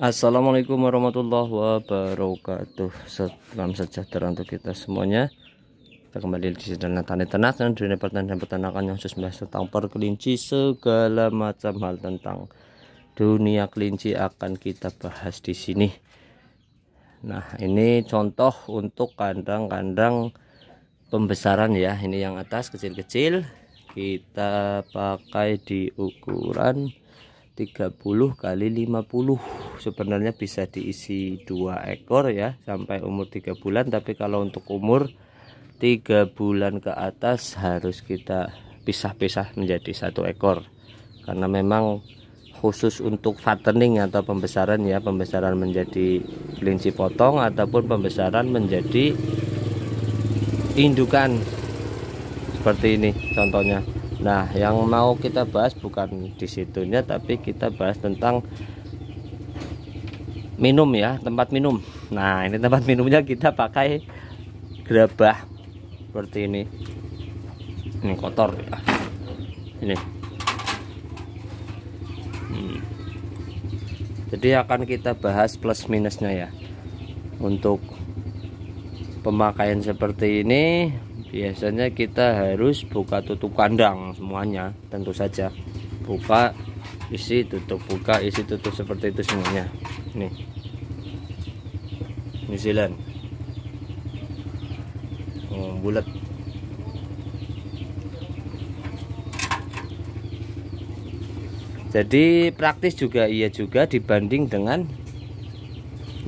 Assalamualaikum warahmatullahi wabarakatuh Salam sejahtera untuk kita semuanya Kita kembali di channel Tani Ternak Dan dunia pertanian dan peternakan yang khusus membahas tentang perkelinci Segala macam hal tentang dunia kelinci akan kita bahas di sini Nah ini contoh untuk kandang-kandang pembesaran ya Ini yang atas kecil-kecil Kita pakai di ukuran 30 kali 50 sebenarnya bisa diisi dua ekor ya sampai umur tiga bulan tapi kalau untuk umur tiga bulan ke atas harus kita pisah-pisah menjadi satu ekor karena memang khusus untuk fattening atau pembesaran ya pembesaran menjadi kelinci potong ataupun pembesaran menjadi indukan seperti ini contohnya nah yang mau kita bahas bukan disitunya tapi kita bahas tentang minum ya tempat minum nah ini tempat minumnya kita pakai gerabah seperti ini ini kotor ya ini hmm. jadi akan kita bahas plus minusnya ya untuk pemakaian seperti ini biasanya kita harus buka tutup kandang semuanya tentu saja buka isi tutup buka isi tutup seperti itu semuanya nih New Zealand oh, bulat jadi praktis juga iya juga dibanding dengan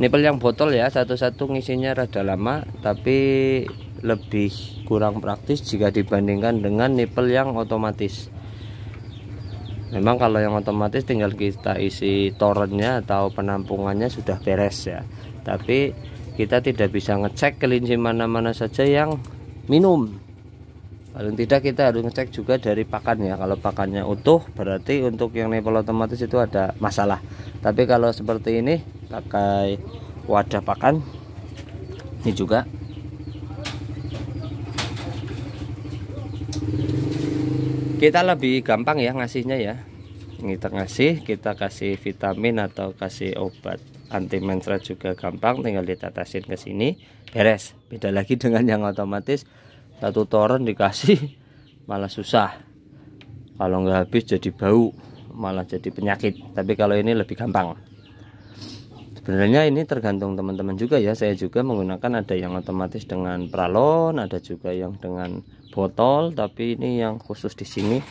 nipel yang botol ya satu-satu ngisinya rada lama tapi lebih kurang praktis jika dibandingkan dengan nipel yang otomatis memang kalau yang otomatis tinggal kita isi torrentnya atau penampungannya sudah beres ya tapi kita tidak bisa ngecek kelinci mana-mana saja yang minum paling tidak kita harus ngecek juga dari pakannya kalau pakannya utuh berarti untuk yang nempel otomatis itu ada masalah tapi kalau seperti ini pakai wadah pakan ini juga kita lebih gampang ya ngasihnya ya kita ngasih kita kasih vitamin atau kasih obat anti mentra juga gampang tinggal ditetesin ke sini beres beda lagi dengan yang otomatis satu toron dikasih malah susah kalau nggak habis jadi bau malah jadi penyakit tapi kalau ini lebih gampang sebenarnya ini tergantung teman-teman juga ya saya juga menggunakan ada yang otomatis dengan pralon ada juga yang dengan botol tapi ini yang khusus di sini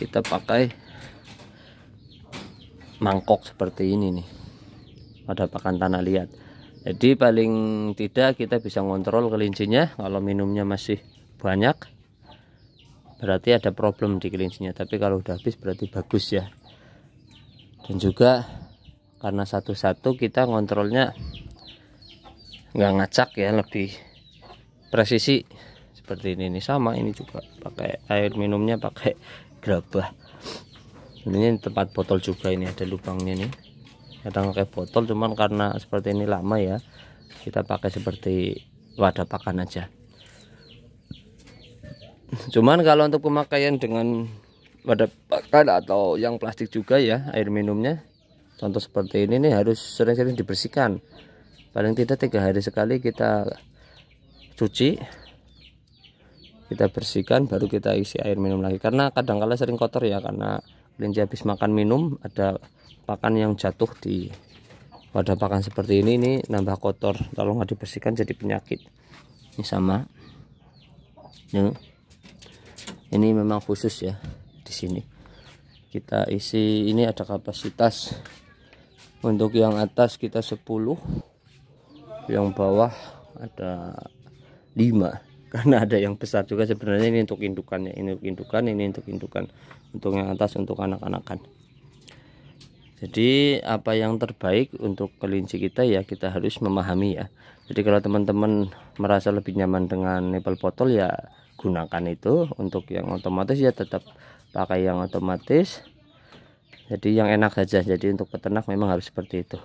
kita pakai mangkok seperti ini nih pada pakan tanah liat jadi paling tidak kita bisa kontrol kelincinya kalau minumnya masih banyak berarti ada problem di kelincinya tapi kalau udah habis berarti bagus ya dan juga karena satu-satu kita ngontrolnya nggak ngacak ya lebih presisi seperti ini ini sama ini juga pakai air minumnya pakai gerabah ini tempat botol juga ini ada lubangnya nih kadang pakai botol cuman karena seperti ini lama ya kita pakai seperti wadah pakan aja cuman kalau untuk pemakaian dengan wadah pakan atau yang plastik juga ya air minumnya contoh seperti ini nih harus sering-sering dibersihkan paling tidak tiga hari sekali kita cuci kita bersihkan baru kita isi air minum lagi karena kadang-kala sering kotor ya karena kelinci habis makan minum ada pakan yang jatuh di wadah pakan seperti ini ini nambah kotor kalau nggak dibersihkan jadi penyakit ini sama ini, ini memang khusus ya di sini kita isi ini ada kapasitas untuk yang atas kita 10 yang bawah ada 5 karena ada yang besar juga sebenarnya ini untuk indukannya ini untuk indukan ini untuk indukan untuk yang atas untuk anak-anakan jadi apa yang terbaik untuk kelinci kita ya kita harus memahami ya jadi kalau teman-teman merasa lebih nyaman dengan nipple botol ya gunakan itu untuk yang otomatis ya tetap pakai yang otomatis jadi yang enak saja jadi untuk peternak memang harus seperti itu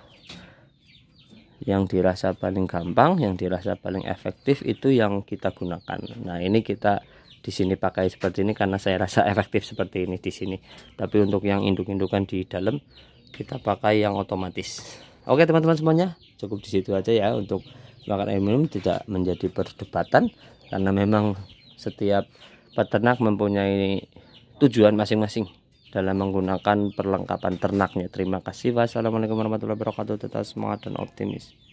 yang dirasa paling gampang yang dirasa paling efektif itu yang kita gunakan nah ini kita di sini pakai seperti ini karena saya rasa efektif seperti ini di sini tapi untuk yang induk-indukan di dalam kita pakai yang otomatis oke teman-teman semuanya cukup di situ aja ya untuk makan air minum tidak menjadi perdebatan karena memang setiap peternak mempunyai tujuan masing-masing dalam menggunakan perlengkapan ternaknya. Terima kasih. Wassalamualaikum warahmatullahi wabarakatuh. Tetap semangat dan optimis.